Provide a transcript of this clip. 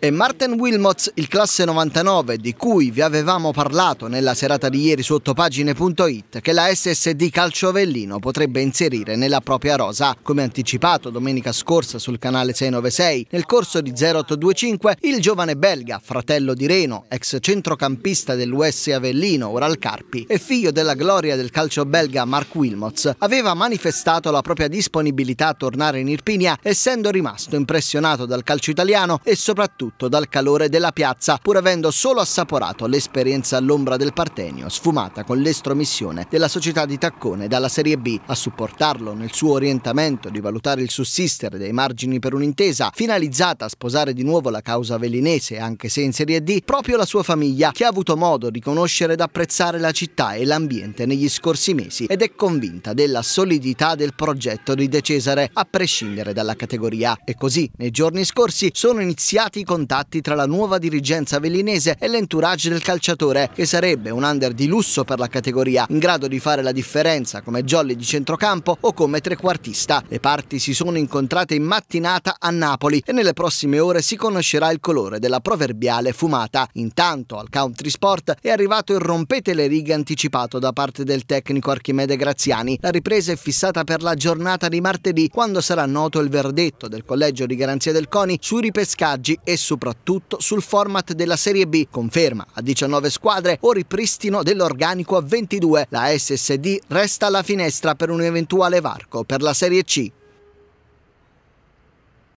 E Martin Wilmots, il classe 99 di cui vi avevamo parlato nella serata di ieri su ottopagine.it, che la SSD Calciovellino potrebbe inserire nella propria rosa. Come anticipato domenica scorsa sul canale 696, nel corso di 0825, il giovane belga, fratello di Reno, ex centrocampista dell'US Avellino, ora al Carpi, e figlio della gloria del calcio belga Mark Wilmots, aveva manifestato la propria disponibilità a tornare in Irpinia, essendo rimasto impressionato dal calcio italiano e soprattutto tutto dal calore della piazza, pur avendo solo assaporato l'esperienza all'ombra del Partenio, sfumata con l'estromissione della società di Taccone dalla Serie B, a supportarlo nel suo orientamento di valutare il sussistere dei margini per un'intesa, finalizzata a sposare di nuovo la causa velinese, anche se in Serie D, proprio la sua famiglia, che ha avuto modo di conoscere ed apprezzare la città e l'ambiente negli scorsi mesi ed è convinta della solidità del progetto di De Cesare, a prescindere dalla categoria. E così, nei giorni scorsi, sono iniziati con contatti tra la nuova dirigenza velinese e l'entourage del calciatore, che sarebbe un under di lusso per la categoria, in grado di fare la differenza come jolly di centrocampo o come trequartista. Le parti si sono incontrate in mattinata a Napoli e nelle prossime ore si conoscerà il colore della proverbiale fumata. Intanto al Country Sport è arrivato il rompete le righe anticipato da parte del tecnico Archimede Graziani. La ripresa è fissata per la giornata di martedì quando sarà noto il verdetto del collegio di garanzia del CONI sui ripescaggi e su soprattutto sul format della Serie B, conferma a 19 squadre o ripristino dell'organico a 22. La SSD resta alla finestra per un eventuale varco per la Serie C.